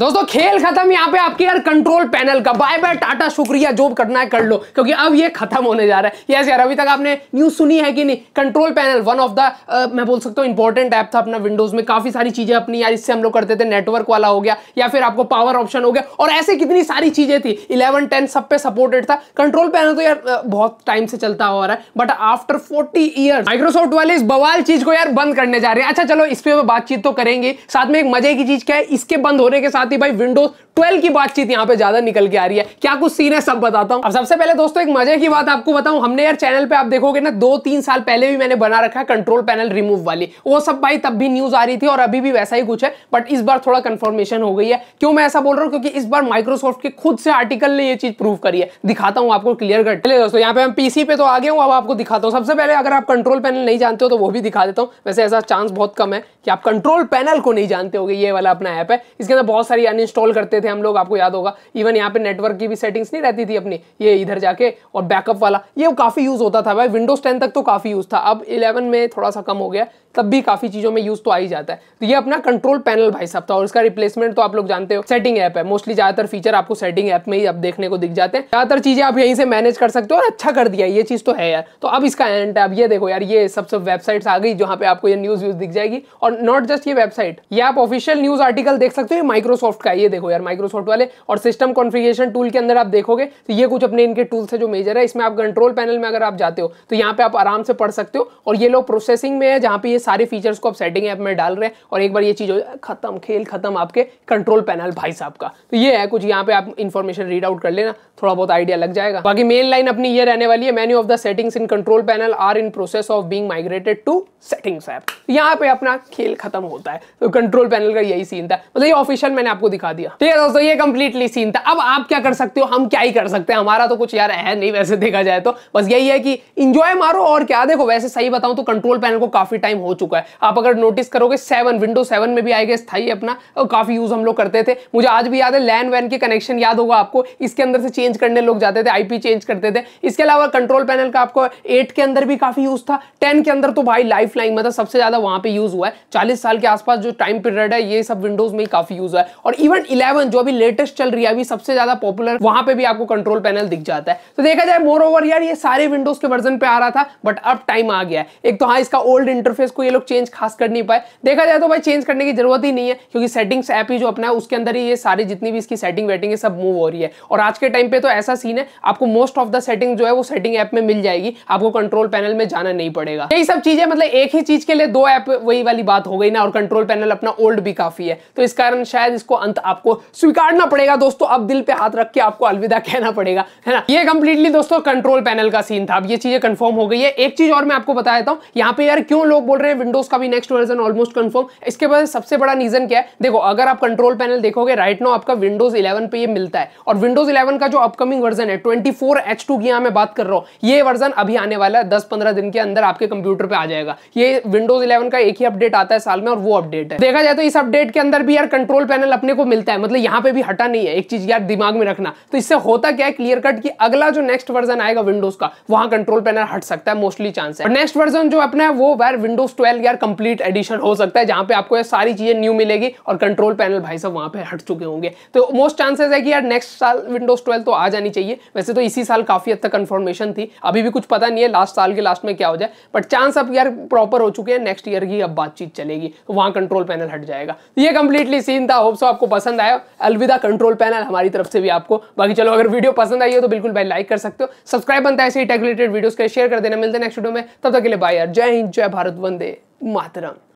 दोस्तों खेल खत्म यहाँ पे आपके यार कंट्रोल पैनल का बाय बाय टाटा शुक्रिया जॉब करना है कर लो क्योंकि अब ये खत्म होने जा रहा है यस यार अभी तक आपने न्यूज सुनी है कि नहीं control panel one of the मैं बोल सकता हूँ इंपॉर्टेंट ऐप था अपना विंडोज में काफी सारी चीजें अपनी यार इससे हम लोग करते थे नेटवर्क वाला हो गया या फिर आपको पावर ऑप्शन हो गया और ऐसे कितनी सारी चीजें थी इलेवन टेन सब पे सपोर्टेड था कंट्रोल पैनल तो यार बहुत टाइम से चलता हो रहा है but after forty year Microsoft वाले इस बवाल चीज को यार बंद करने जा रहे हैं अच्छा चलो इस पर बातचीत तो करेंगे साथ में एक मजे की चीज क्या है इसके बंद होने के साथ साथ ही भाई विंडोज 12 की बातचीत यहाँ पे ज्यादा निकल के आ रही है क्या कुछ सीन है सब बताता हूँ अब सबसे पहले दोस्तों एक मजे की बात आपको बताऊं हमने यार चैनल पे आप देखोगे ना दो तीन साल पहले भी मैंने बना रखा है कंट्रोल पैनल रिमूव वाली वो सब भाई तब भी न्यूज आ रही थी और अभी भी वैसा ही कुछ है बट इस बार थोड़ा कंफर्मेशन हो गई है क्यों मैं ऐसा बोल रहा हूँ क्योंकि इस बार माइक्रोसॉफ्ट के खुद से आर्टिकल ने यह चीज प्रूव करी है दिखाता हूँ आपको क्लियर कर चले दोस्तों यहाँ पे हम पीसी पे तो आगे हूँ अब आपको दिखाता हूँ सबसे पहले अगर आप कंट्रोल पैनल नहीं जानते हो तो वो भी दिखा देता हूँ वैसे ऐसा चांस बहुत कम है कि आप कंट्रोल पैनल को नहीं जानते हो ये वाला अपना ऐप है इसके अंदर बहुत सारी अनइंस्टॉल करते थे हम लोग आपको याद होगा इवन यहाँ पे नेटवर्क की भी सेटिंग्स नहीं रहती थी अपनी ये इधर जाके और बैकअप वाला ये काफ़ी यूज़ होता था भाई विंडोज टेन तक तो काफ़ी यूज़ था अब इलेवन में थोड़ा सा कम हो गया तब भी काफ़ी चीज़ों में यूज़ तो आई जाता है तो ये अपना कंट्रोल पैनल भाई साहब था और इसका रिप्लेसमेंट तो आप लोग जानते हो सेटिंग ऐप है मोस्टली ज़्यादातर फीचर आपको सेटिंग ऐप में ही अब देखने को दिख जाते हैं ज़्यादातर चीज़ें आप यहीं से मैनेज कर सकते हो और अच्छा कर दिया ये चीज़ तो है यार तो अब इसका एंड है अब ये देखो यार ये सब सब वेबसाइट्स आ गई जहाँ पे आपको ये न्यूज़ व्यूज़ दिख जाएगी और नॉट जस्ट ये वेबसाइट ये आप ऑफिशियल न्यूज़ आर्टिकल देख सकते हो ये माइक्रोसॉफ्ट का ये देखो यार माइक्रोसॉफ्ट वाले और सिस्टम कॉन्फिगेशन टूल के अंदर आप देखोगे तो ये कुछ अपने इनके टूल्स है जो मेजर है इसमें आप कंट्रोल पैनल में अगर आप जाते हो तो यहाँ पे आप आराम से पढ़ सकते हो और ये लोग प्रोसेसिंग में है जहाँ पे सारे फीचर्स को आप सेटिंग ऐप में डाल रहे हैं और एक बार ये चीज़ हो जाए खत्म खेल खत्म आपके कंट्रोल पैनल भाई साहब का तो ये है कुछ यहाँ पे आप इन्फॉर्मेशन रीड आउट कर लेना थोड़ा बहुत आइडिया लग जाएगा बाकी मेन लाइन अपनी ये रहने वाली है menu of the settings in control panel are in process of being migrated to settings app यहाँ पे अपना खेल खत्म होता है तो कंट्रोल पैनल का यही सीन था मतलब ये ऑफिशियल मैंने आपको दिखा दिया ठीक है दोस्तों ये कंप्लीटली सीन था अब आप क्या कर सकते हो हम क्या ही कर सकते हैं हमारा तो कुछ यार है नहीं वैसे देखा जाए तो बस यही है कि इंजॉय मारो और क्या देखो वैसे सही बताऊं तो कंट्रोल पैनल को काफी टाइम हो चुका है आप अगर नोटिस करोगे सेवन विंडो सेवन में भी आएगा स्थाई अपना और काफी यूज हम लोग करते थे मुझे आज भी याद है लैन वैन के कनेक्शन याद होगा आपको इसके अंदर से चेंज करने लोग जाते थे आईपी चेंज करते थे इसके अलावा कंट्रोल पैनल का आपको एट के अंदर भी काफी यूज था टेन के अंदर तो भाई लाइफ लाइन मतलब सबसे ज्यादा वहां पर यूज हुआ है चालीस साल के आसपास जो टाइम पीरियड है ये सब विंडोज में काफी यूज हुआ है और इवन इलेवन जो अभी लेटेस्ट चल रही है अभी सबसे ज्यादा पॉपुलर वहां पर भी आपको कंट्रोल पैनल दिख जाता है तो देखा जाए मोर ओवर यार ये सारे विंडोज के वर्जन पे आ रहा था बट अब टाइम आ गया है एक तो हाँ इसका ओल्ड इंटरफेस को ये लोग चेंज खास कर नहीं पाए देखा जाए तो भाई चेंज करने की जरूरत ही नहीं है क्योंकि सेटिंग्स ऐप ही जो अपना है उसके अंदर ही ये सारी जितनी भी इसकी सेटिंग वेटिंग है सब मूव हो रही है और आज के टाइम पे तो ऐसा सीन है आपको मोस्ट ऑफ द सेटिंग जो है वो सेटिंग ऐप में मिल जाएगी आपको कंट्रोल पैनल में जाना नहीं पड़ेगा यही सब चीजें मतलब एक ही चीज के लिए दो ऐप वही वाली बात हो गई ना और कंट्रोल पैनल अपना ओल्ड भी काफी है तो इस कारण शायद इसको अंत आपको स्वीकारना पड़ेगा दोस्तों अब दिल पे हाथ रख के आपको अलविदा कहना पड़ेगा है ना ये कंप्लीटली दोस्तों कंट्रोल पैनल का सीन था अब ये चीजें कंफर्म हो गई है एक चीज और मैं आपको बता देता हूँ यहाँ पे यार क्यों लोग बोल रहे हैं विंडोज का भी नेक्स्ट वर्जन ऑलमोस्ट कंफर्म इसके बाद सबसे बड़ा रीजन क्या है देखो अगर आप कंट्रोल पैनल देखोगे राइट नो आपका विंडोज इलेवन पे ये मिलता है और विंडोज इलेवन का जो अपकमिंग वर्जन है ट्वेंटी फोर एच टू की मैं बात कर रहा हूँ ये वर्जन अभी आने वाला है दस पंद्रह दिन के अंदर आपके कंप्यूटर पर आ जाएगा ये विंडोज इलेवन का एक ही अपडेट आता है साल में और वो अपडेट है देखा जाए तो इस अपडेट के अंदर भी यार कंट्रोल पैनल अपने को मिलता है मतलब यहाँ पे भी हटा नहीं है एक चीज यार दिमाग में रखना तो इससे होता क्या है क्लियर कट कि अगला जो नेक्स्ट वर्जन आएगा विंडोज का वहां कंट्रोल पैनल हट सकता है मोस्टली चांस है नेक्स्ट वर्जन जो अपना है वो यार विंडोज ट्वेल्व यार कंप्लीट एडिशन हो सकता है जहां पे आपको ये सारी चीजें न्यू मिलेगी और कंट्रोल पैनल भाई साहब वहां पे हट चुके होंगे तो मोस्ट चांसेस है कि यार नेक्स्ट साल विंडोज ट्वेल्व तो आ जानी चाहिए वैसे तो इसी साल काफी हद तक कंफर्मेशन थी अभी भी कुछ पता नहीं है लास्ट साल के लास्ट में क्या हो जाए बट चांस अब यार प्रॉपर हो चुके हैं नेक्स्ट ईयर की अब बातचीत चलेगी तो वहां कंट्रोल पैनल हट जाएगा तो ये कंप्लीटली सीन था होप्स आपको पसंद आया अलविदा कंट्रोल पैनल हमारी तरफ से भी आपको बाकी चलो अगर वीडियो पसंद आई हो तो बिल्कुल भाई लाइक कर सकते हो सब्सक्राइब बनता है ऐसे ही टेक रिलेटेड वीडियोस के शेयर कर देना मिलते हैं नेक्स्ट वीडियो में तब तक के लिए बाय यार जय हिंद जय भारत वंदे मातरम